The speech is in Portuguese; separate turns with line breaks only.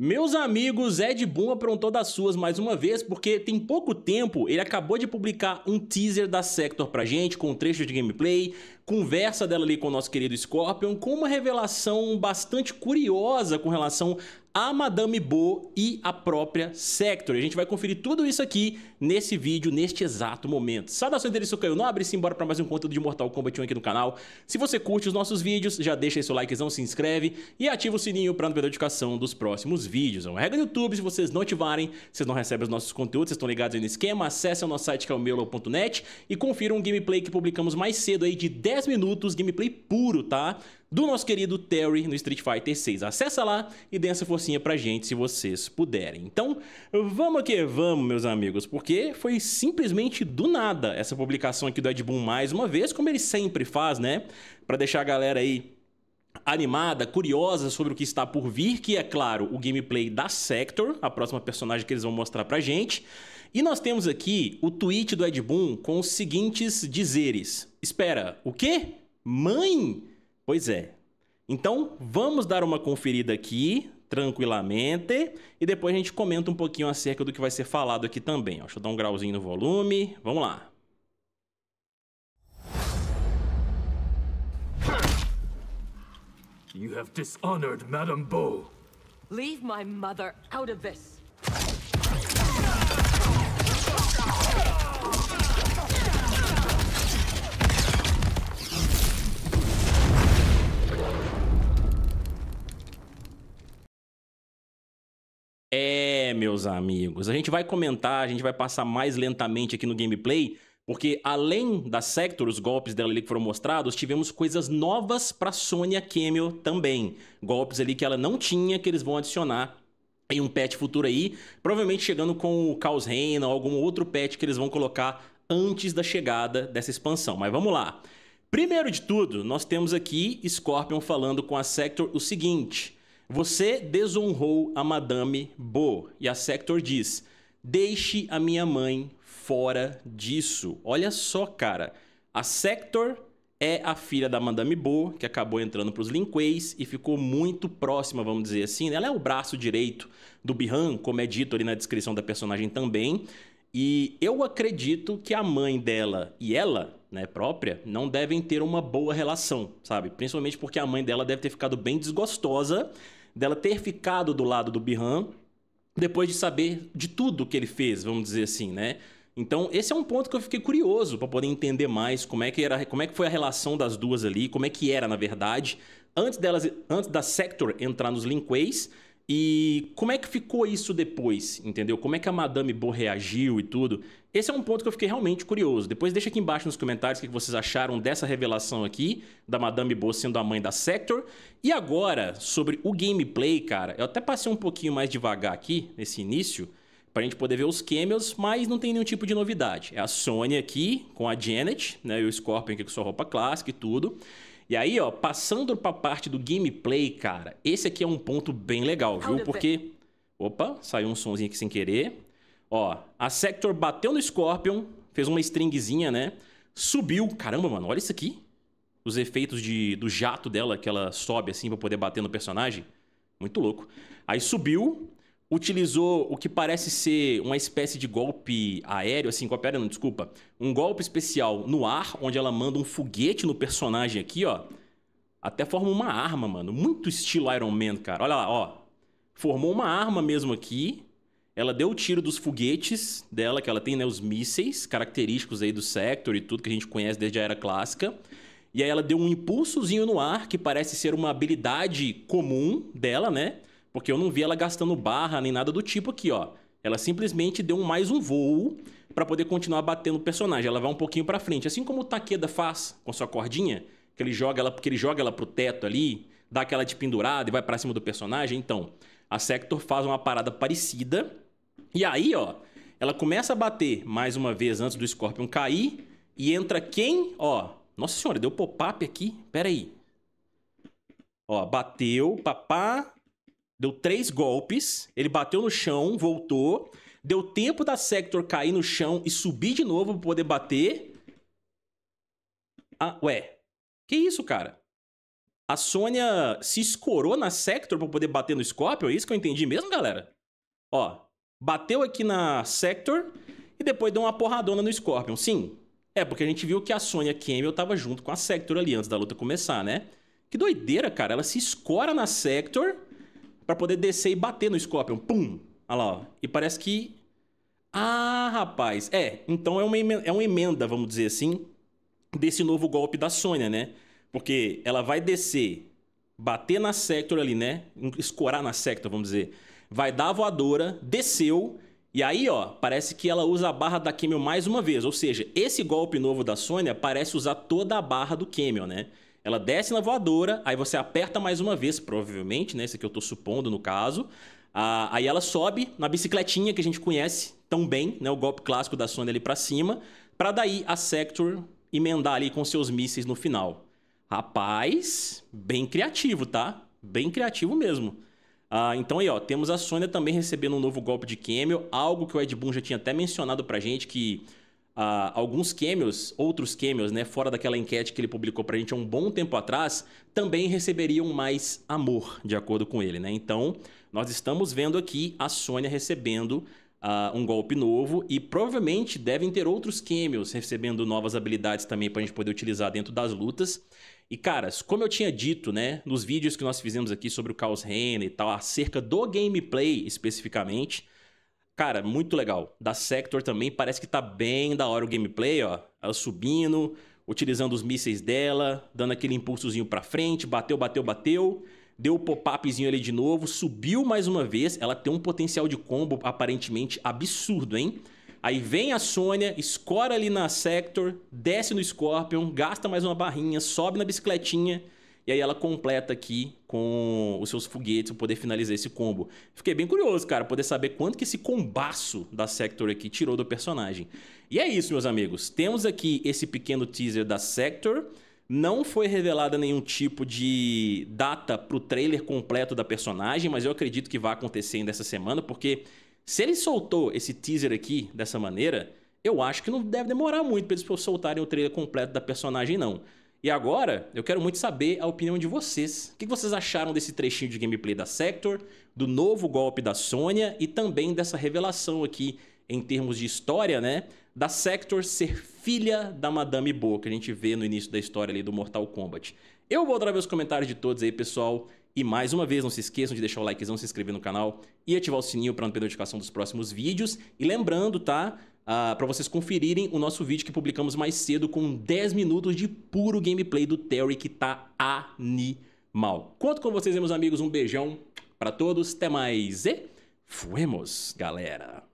Meus amigos, Ed Boon aprontou das suas mais uma vez, porque tem pouco tempo ele acabou de publicar um teaser da Sector pra gente, com um trecho de gameplay, conversa dela ali com o nosso querido Scorpion, com uma revelação bastante curiosa com relação a Madame Bo e a própria Sector. A gente vai conferir tudo isso aqui nesse vídeo, neste exato momento. Saudações dele, sou Caio Nobre, simbora para mais um conteúdo de Mortal Kombat 1 aqui no canal. Se você curte os nossos vídeos, já deixa seu likezão, se inscreve e ativa o sininho para não perder notificação dos próximos vídeos. É uma regra do YouTube, se vocês não ativarem, vocês não recebem os nossos conteúdos, vocês estão ligados aí no esquema. Acessem o nosso site que é o melo.net e confiram um gameplay que publicamos mais cedo aí de 10 minutos, gameplay puro, tá? Do nosso querido Terry no Street Fighter 6. Acessa lá e dê essa forcinha pra gente se vocês puderem. Então, vamos que vamos, meus amigos, porque foi simplesmente do nada essa publicação aqui do Ed Boon mais uma vez, como ele sempre faz, né? Pra deixar a galera aí animada, curiosa sobre o que está por vir, que é claro o gameplay da Sector, a próxima personagem que eles vão mostrar pra gente. E nós temos aqui o tweet do Ed Boon com os seguintes dizeres: Espera, o quê? Mãe? Pois é. Então vamos dar uma conferida aqui, tranquilamente, e depois a gente comenta um pouquinho acerca do que vai ser falado aqui também. Deixa eu dar um grauzinho no volume. Vamos lá. You have dishonored Madame Bow. Leave my mother out of this. É, meus amigos, a gente vai comentar, a gente vai passar mais lentamente aqui no gameplay, porque além da Sector, os golpes dela ali que foram mostrados, tivemos coisas novas para Sônia Camel também. Golpes ali que ela não tinha, que eles vão adicionar em um patch futuro aí. Provavelmente chegando com o Caos Reina ou algum outro patch que eles vão colocar antes da chegada dessa expansão. Mas vamos lá. Primeiro de tudo, nós temos aqui Scorpion falando com a Sector o seguinte. Você desonrou a Madame Bo. E a Sector diz, deixe a minha mãe fora disso. Olha só, cara. A Sector é a filha da Madame Bo, que acabou entrando para os Linquais e ficou muito próxima, vamos dizer assim. Né? Ela é o braço direito do Bihan, como é dito ali na descrição da personagem também. E eu acredito que a mãe dela e ela, né, própria, não devem ter uma boa relação, sabe? Principalmente porque a mãe dela deve ter ficado bem desgostosa dela ter ficado do lado do Bihan depois de saber de tudo que ele fez, vamos dizer assim, né? Então, esse é um ponto que eu fiquei curioso para poder entender mais como é que era, como é que foi a relação das duas ali, como é que era, na verdade, antes delas, antes da Sector entrar nos Linkways e como é que ficou isso depois, entendeu? Como é que a Madame Bo reagiu e tudo. Esse é um ponto que eu fiquei realmente curioso. Depois deixa aqui embaixo nos comentários o que vocês acharam dessa revelação aqui, da Madame Bo sendo a mãe da Sector. E agora, sobre o gameplay, cara, eu até passei um pouquinho mais devagar aqui, nesse início, pra gente poder ver os camels, mas não tem nenhum tipo de novidade. É a Sony aqui com a Janet, né, e o Scorpion aqui com sua roupa clássica e tudo. E aí, ó, passando para a parte do gameplay, cara, esse aqui é um ponto bem legal, viu? Porque opa, saiu um sonzinho aqui sem querer. Ó, a Sector bateu no Scorpion, fez uma stringzinha, né? Subiu, caramba, mano, olha isso aqui. Os efeitos de, do jato dela que ela sobe assim para poder bater no personagem. Muito louco. Aí subiu, utilizou o que parece ser uma espécie de golpe aéreo, assim, golpe aéreo não, desculpa, um golpe especial no ar, onde ela manda um foguete no personagem aqui, ó. Até forma uma arma, mano. Muito estilo Iron Man, cara. Olha lá, ó. Formou uma arma mesmo aqui. Ela deu o tiro dos foguetes dela, que ela tem, né, os mísseis característicos aí do Sector e tudo que a gente conhece desde a era clássica. E aí ela deu um impulsozinho no ar, que parece ser uma habilidade comum dela, né? Porque eu não vi ela gastando barra nem nada do tipo aqui, ó. Ela simplesmente deu mais um voo para poder continuar batendo o personagem. Ela vai um pouquinho para frente, assim como o Takeda faz com sua cordinha, que ele joga ela, porque ele joga ela pro teto ali, dá aquela de pendurada e vai para cima do personagem. Então, a Sector faz uma parada parecida. E aí, ó, ela começa a bater mais uma vez antes do Scorpion cair e entra quem? Ó, nossa senhora, deu pop-up aqui. Pera aí. Ó, bateu, papá, Deu três golpes, ele bateu no chão, voltou. Deu tempo da Sector cair no chão e subir de novo pra poder bater. Ah, ué. Que isso, cara? A Sônia se escorou na Sector pra poder bater no Scorpion? É isso que eu entendi mesmo, galera? Ó, bateu aqui na Sector e depois deu uma porradona no Scorpion. Sim, é porque a gente viu que a Sônia Camel tava junto com a Sector ali antes da luta começar, né? Que doideira, cara. Ela se escora na Sector para poder descer e bater no Scorpion. Pum! Olha lá, ó. E parece que... Ah, rapaz. É, então é uma, emenda, é uma emenda, vamos dizer assim, desse novo golpe da Sônia, né? Porque ela vai descer, bater na Sector ali, né? Escorar na Sector, vamos dizer. Vai dar a voadora, desceu... E aí, ó, parece que ela usa a barra da Camel mais uma vez. Ou seja, esse golpe novo da Sônia parece usar toda a barra do Camel, né? Ela desce na voadora, aí você aperta mais uma vez, provavelmente, né? Isso aqui eu tô supondo no caso. Ah, aí ela sobe na bicicletinha que a gente conhece tão bem, né? O golpe clássico da Sony ali para cima, para daí a Sector emendar ali com seus mísseis no final. Rapaz, bem criativo, tá? Bem criativo mesmo. Ah, então aí, ó, temos a Sônia também recebendo um novo golpe de Camel, algo que o Ed Boon já tinha até mencionado pra gente, que Uh, alguns camels, outros camels, né, fora daquela enquete que ele publicou pra gente há um bom tempo atrás, também receberiam mais amor, de acordo com ele, né? Então, nós estamos vendo aqui a Sônia recebendo uh, um golpe novo e provavelmente devem ter outros camels recebendo novas habilidades também pra gente poder utilizar dentro das lutas. E, caras, como eu tinha dito, né, nos vídeos que nós fizemos aqui sobre o Chaos Reign e tal, acerca do gameplay especificamente, Cara, muito legal. Da Sector também parece que tá bem da hora o gameplay, ó. Ela subindo, utilizando os mísseis dela, dando aquele impulsozinho pra frente, bateu, bateu, bateu. Deu o pop-upzinho ali de novo, subiu mais uma vez. Ela tem um potencial de combo aparentemente absurdo, hein? Aí vem a Sônia, escora ali na Sector, desce no Scorpion, gasta mais uma barrinha, sobe na bicicletinha e aí ela completa aqui com os seus foguetes para poder finalizar esse combo. Fiquei bem curioso, cara, poder saber quanto que esse combaço da Sector aqui tirou do personagem. E é isso, meus amigos. Temos aqui esse pequeno teaser da Sector. Não foi revelada nenhum tipo de data para o trailer completo da personagem, mas eu acredito que vai acontecer ainda essa semana, porque se ele soltou esse teaser aqui dessa maneira, eu acho que não deve demorar muito para eles soltarem o trailer completo da personagem, não. E agora, eu quero muito saber a opinião de vocês. O que vocês acharam desse trechinho de gameplay da Sector, do novo golpe da Sônia e também dessa revelação aqui em termos de história, né? Da Sector ser filha da Madame Bo, que a gente vê no início da história ali do Mortal Kombat. Eu vou adorar ver os comentários de todos aí, pessoal. E mais uma vez, não se esqueçam de deixar o likezão, se inscrever no canal e ativar o sininho para não perder notificação dos próximos vídeos. E lembrando, tá? Uh, ah, para vocês conferirem o nosso vídeo que publicamos mais cedo com 10 minutos de puro gameplay do Terry que tá animal. Conto com vocês, meus amigos, um beijão para todos, até mais e fuemos, galera!